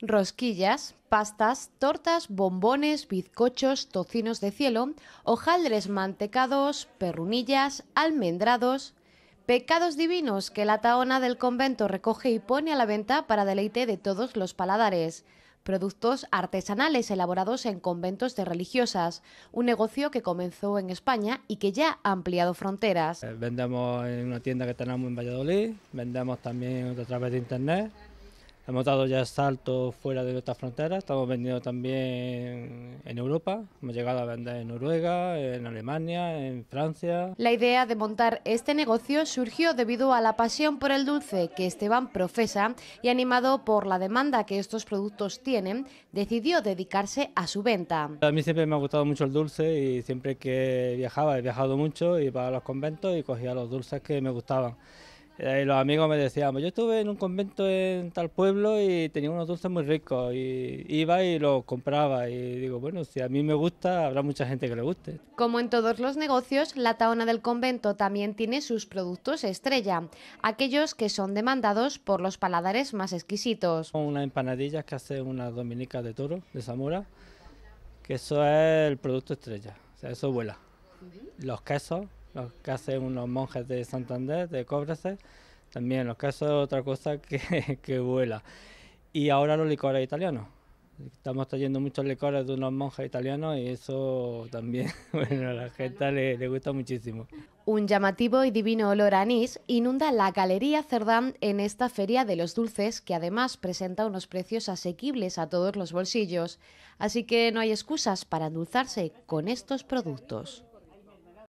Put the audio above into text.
rosquillas, pastas, tortas, bombones, bizcochos, tocinos de cielo, hojaldres mantecados, perrunillas, almendrados. Pecados divinos que la taona del convento recoge y pone a la venta para deleite de todos los paladares productos artesanales elaborados en conventos de religiosas, un negocio que comenzó en España y que ya ha ampliado fronteras. Eh, vendemos en una tienda que tenemos en Valladolid, vendemos también a través de internet Hemos dado ya saltos fuera de nuestras fronteras, estamos vendiendo también en Europa, hemos llegado a vender en Noruega, en Alemania, en Francia. La idea de montar este negocio surgió debido a la pasión por el dulce que Esteban profesa y animado por la demanda que estos productos tienen, decidió dedicarse a su venta. A mí siempre me ha gustado mucho el dulce y siempre que viajaba, he viajado mucho, iba a los conventos y cogía los dulces que me gustaban. Y eh, los amigos me decían, pues yo estuve en un convento en tal pueblo y tenía unos dulces muy ricos y iba y los compraba y digo, bueno, si a mí me gusta, habrá mucha gente que le guste. Como en todos los negocios, la Taona del Convento también tiene sus productos estrella, aquellos que son demandados por los paladares más exquisitos. Son unas empanadillas que hacen unas dominicas de toro de Zamora, que eso es el producto estrella, o sea, eso vuela. Los quesos ...los que hacen unos monjes de Santander, de Cóbrese, también los que hacen otra cosa que, que vuela. Y ahora los licores italianos. Estamos trayendo muchos licores de unos monjes italianos y eso también, bueno, a la gente le, le gusta muchísimo. Un llamativo y divino olor a anís inunda la Galería Cerdán en esta Feria de los Dulces, que además presenta unos precios asequibles a todos los bolsillos. Así que no hay excusas para endulzarse con estos productos.